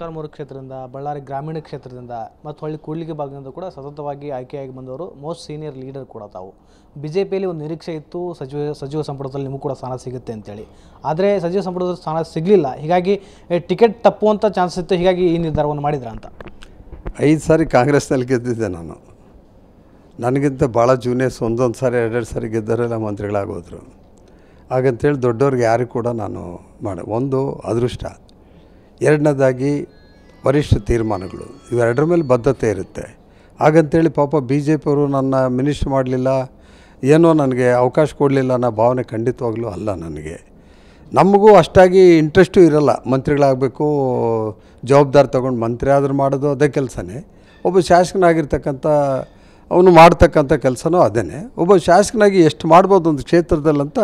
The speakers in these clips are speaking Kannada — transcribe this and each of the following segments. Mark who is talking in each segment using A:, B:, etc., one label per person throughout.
A: ಚಿಕ್ಕಮೂರು ಕ್ಷೇತ್ರದಿಂದ ಬಳ್ಳಾರಿ ಗ್ರಾಮೀಣ ಕ್ಷೇತ್ರದಿಂದ ಮತ್ತು ಹೊಳ್ಳಿ ಕೂಡ್ಲಿಗೆ ಭಾಗದಿಂದ ಕೂಡ ಸತತವಾಗಿ ಆಯ್ಕೆಯಾಗಿ ಬಂದವರು ಮೋಸ್ಟ್ ಸೀನಿಯರ್ ಲೀಡರ್ ಕೂಡ ತಾವು ಬಿ ಜೆ ಪಿಯಲ್ಲಿ ಒಂದು ನಿರೀಕ್ಷೆ ಇತ್ತು ಸಚಿವ ಸಚಿವ ಸಂಪುಟದಲ್ಲಿ ನಿಮಗೂ ಕೂಡ ಸ್ಥಾನ ಸಿಗುತ್ತೆ ಅಂತೇಳಿ ಆದರೆ ಸಚಿವ ಸಂಪುಟದಲ್ಲಿ ಸ್ಥಾನ ಸಿಗಲಿಲ್ಲ ಹೀಗಾಗಿ ಟಿಕೆಟ್ ತಪ್ಪುವಂಥ ಚಾನ್ಸ್ ಇತ್ತು ಹೀಗಾಗಿ ಈ ನಿರ್ಧಾರವನ್ನು ಮಾಡಿದ್ರ ಅಂತ
B: ಐದು ಸಾರಿ ಕಾಂಗ್ರೆಸ್ನಲ್ಲಿ ಗೆದ್ದಿದ್ದೆ ನಾನು ನನಗಿಂತ ಭಾಳ ಜೂನಿಯರ್ಸ್ ಒಂದೊಂದು ಸಾರಿ ಎರಡೆರಡು ಸಾರಿ ಗೆದ್ದರೆಲ್ಲ ಮಂತ್ರಿಗಳಾಗೋದ್ರು ಹಾಗಂತೇಳಿ ದೊಡ್ಡವ್ರಿಗೆ ಯಾರಿಗೂ ಕೂಡ ನಾನು ಮಾಡ ಒಂದು ಅದೃಷ್ಟ ಎರಡನೇದಾಗಿ ವರಿಷ್ಠ ತೀರ್ಮಾನಗಳು ಇವೆರಡರ ಮೇಲೆ ಬದ್ಧತೆ ಇರುತ್ತೆ ಹಾಗಂತೇಳಿ ಪಾಪ ಬಿ ಜೆ ಪಿಯವರು ನನ್ನ ಮಿನಿಸ್ಟ್ರ್ ಮಾಡಲಿಲ್ಲ ಏನೋ ನನಗೆ ಅವಕಾಶ ಕೊಡಲಿಲ್ಲ ಅನ್ನೋ ಭಾವನೆ ಖಂಡಿತವಾಗಲೂ ಅಲ್ಲ ನನಗೆ ನಮಗೂ ಅಷ್ಟಾಗಿ ಇಂಟ್ರೆಸ್ಟು ಇರಲ್ಲ ಮಂತ್ರಿಗಳಾಗಬೇಕು ಜವಾಬ್ದಾರಿ ತೊಗೊಂಡು ಮಂತ್ರಿ ಆದರೂ ಮಾಡೋದು ಅದೇ ಕೆಲಸನೇ ಒಬ್ಬ ಶಾಸಕನಾಗಿರ್ತಕ್ಕಂಥ ಅವನು ಮಾಡ್ತಕ್ಕಂಥ ಕೆಲಸನೂ ಅದೇ ಒಬ್ಬ ಶಾಸಕನಾಗಿ ಎಷ್ಟು ಮಾಡ್ಬೋದು ಒಂದು ಕ್ಷೇತ್ರದಲ್ಲಂತ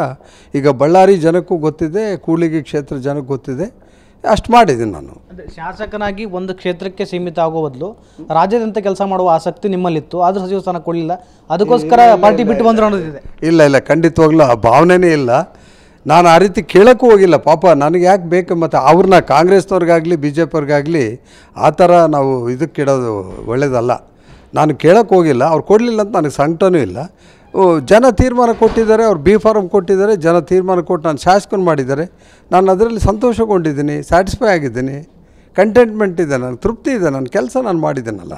B: ಈಗ ಬಳ್ಳಾರಿ ಜನಕ್ಕೂ ಗೊತ್ತಿದೆ ಕೂಳಿಗೆ ಕ್ಷೇತ್ರ ಜನಕ್ಕೆ ಗೊತ್ತಿದೆ ಅಷ್ಟು ಮಾಡಿದ್ದೀನಿ ನಾನು
A: ಶಾಸಕನಾಗಿ ಒಂದು ಕ್ಷೇತ್ರಕ್ಕೆ ಸೀಮಿತ ಆಗೋ ಬದಲು ರಾಜ್ಯದಂತ ಕೆಲಸ ಮಾಡುವ ಆಸಕ್ತಿ ನಿಮ್ಮಲ್ಲಿತ್ತು ಆದರೂ ಸಚಿವ ಸ್ಥಾನ ಕೊಡಲಿಲ್ಲ ಅದಕ್ಕೋಸ್ಕರ ಪಾರ್ಟಿ ಬಿಟ್ಟು ಬಂದರು ಅನ್ನೋದಿದೆ
B: ಇಲ್ಲ ಇಲ್ಲ ಖಂಡಿತವಾಗ್ಲೂ ಆ ಭಾವನೆನೇ ಇಲ್ಲ ನಾನು ಆ ರೀತಿ ಕೇಳೋಕ್ಕೂ ಹೋಗಿಲ್ಲ ಪಾಪ ನನಗೆ ಯಾಕೆ ಬೇಕು ಮತ್ತು ಅವ್ರನ್ನ ಕಾಂಗ್ರೆಸ್ನವ್ರಿಗಾಗಲಿ ಬಿ ಜೆ ಪಿಯವ್ರಿಗಾಗಲಿ ಆ ಥರ ನಾವು ಇದಕ್ಕೆ ಇಡೋದು ಒಳ್ಳೆಯದಲ್ಲ ನಾನು ಕೇಳೋಕ್ಕೆ ಹೋಗಿಲ್ಲ ಅವ್ರು ಕೊಡಲಿಲ್ಲ ಅಂತ ನನಗೆ ಸಂಕಟನೂ ಇಲ್ಲ ಜನ ತೀರ್ಮಾನ ಕೊಟ್ಟಿದ್ದಾರೆ ಅವ್ರು ಬಿ ಫಾರ್ಮ್ ಕೊಟ್ಟಿದ್ದಾರೆ ಜನ ತೀರ್ಮಾನ ಕೊಟ್ಟು ನಾನು ಶಾಸಕನ ಮಾಡಿದ್ದಾರೆ ನಾನು ಅದರಲ್ಲಿ ಸಂತೋಷಗೊಂಡಿದ್ದೀನಿ ಸ್ಯಾಟಿಸ್ಫೈ ಆಗಿದ್ದೀನಿ ಕಂಟೆಂಟ್ಮೆಂಟ್ ಇದೆ ನನ್ನ ತೃಪ್ತಿ ಇದೆ ನನ್ನ ಕೆಲಸ ನಾನು ಮಾಡಿದ್ದೇನಲ್ಲ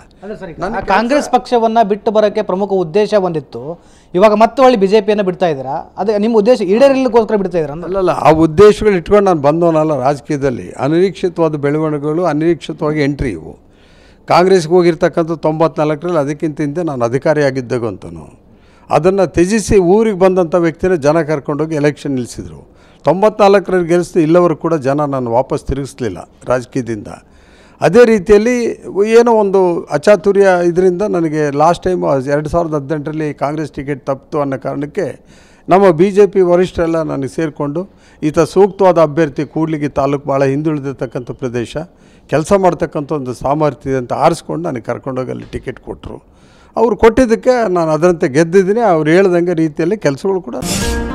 A: ನನ್ನ ಕಾಂಗ್ರೆಸ್ ಪಕ್ಷವನ್ನು ಬಿಟ್ಟು ಬರೋಕ್ಕೆ ಪ್ರಮುಖ ಉದ್ದೇಶ ಒಂದಿತ್ತು ಇವಾಗ ಮತ್ತೆ ಒಳ್ಳೆ ಬಿ ಜೆ ಪಿಯನ್ನು ಬಿಡ್ತಾ ಇದ್ದೀರಾ ಅದೇ ನಿಮ್ಮ ಉದ್ದೇಶ ಈಡೇರಿಲಿಕ್ಕೋಸ್ಕರ ಬಿಡ್ತಾ
B: ಇದ್ದೀರಾ ಅಲ್ಲ ಆ ಉದ್ದೇಶಗಳು ಇಟ್ಕೊಂಡು ನಾನು ಬಂದವನಲ್ಲ ರಾಜಕೀಯದಲ್ಲಿ ಅನಿರೀಕ್ಷಿತವಾದ ಬೆಳವಣಿಗೆಗಳು ಅನಿರೀಕ್ಷಿತವಾಗಿ ಎಂಟ್ರಿ ಇವು ಕಾಂಗ್ರೆಸ್ಗೆ ಹೋಗಿರ್ತಕ್ಕಂಥ ತೊಂಬತ್ನಾಲ್ಕರಲ್ಲಿ ಅದಕ್ಕಿಂತ ಹಿಂದೆ ನಾನು ಅಧಿಕಾರಿಯಾಗಿದ್ದಾಗಂತನು ಅದನ್ನು ತ್ಯಜಿಸಿ ಊರಿಗೆ ಬಂದಂಥ ವ್ಯಕ್ತಿನ ಜನ ಕರ್ಕೊಂಡೋಗಿ ಎಲೆಕ್ಷನ್ ನಿಲ್ಲಿಸಿದರು ತೊಂಬತ್ನಾಲ್ಕರಲ್ಲಿ ಗೆಲ್ಲಿಸಿದ ಇಲ್ಲವರು ಕೂಡ ಜನ ನಾನು ವಾಪಸ್ ತಿರುಗಿಸ್ಲಿಲ್ಲ ರಾಜಕೀಯದಿಂದ ಅದೇ ರೀತಿಯಲ್ಲಿ ಏನೋ ಒಂದು ಅಚಾತುರ್ಯ ಇದರಿಂದ ನನಗೆ ಲಾಸ್ಟ್ ಟೈಮ್ ಎರಡು ಸಾವಿರದ ಹದಿನೆಂಟರಲ್ಲಿ ಕಾಂಗ್ರೆಸ್ ಟಿಕೆಟ್ ತಪ್ಪಿತು ಅನ್ನೋ ಕಾರಣಕ್ಕೆ ನಮ್ಮ ಬಿ ಜೆ ಪಿ ವರಿಷ್ಠರೆಲ್ಲ ನನಗೆ ಸೇರಿಕೊಂಡು ಈತ ಸೂಕ್ತವಾದ ಅಭ್ಯರ್ಥಿ ಕೂಡ್ಲಿಗಿ ತಾಲೂಕು ಭಾಳ ಹಿಂದುಳಿದಿರ್ತಕ್ಕಂಥ ಪ್ರದೇಶ ಕೆಲಸ ಮಾಡ್ತಕ್ಕಂಥ ಒಂದು ಸಾಮರ್ಥ್ಯ ಅಂತ ಆರಿಸ್ಕೊಂಡು ನನಗೆ ಕರ್ಕೊಂಡೋಗಿ ಅಲ್ಲಿ ಟಿಕೆಟ್ ಕೊಟ್ಟರು ಅವ್ರು ಕೊಟ್ಟಿದ್ದಕ್ಕೆ ನಾನು ಅದರಂತೆ ಗೆದ್ದಿದ್ದೀನಿ ಅವ್ರು ಹೇಳ್ದಂಗೆ ರೀತಿಯಲ್ಲಿ ಕೆಲಸಗಳು ಕೂಡ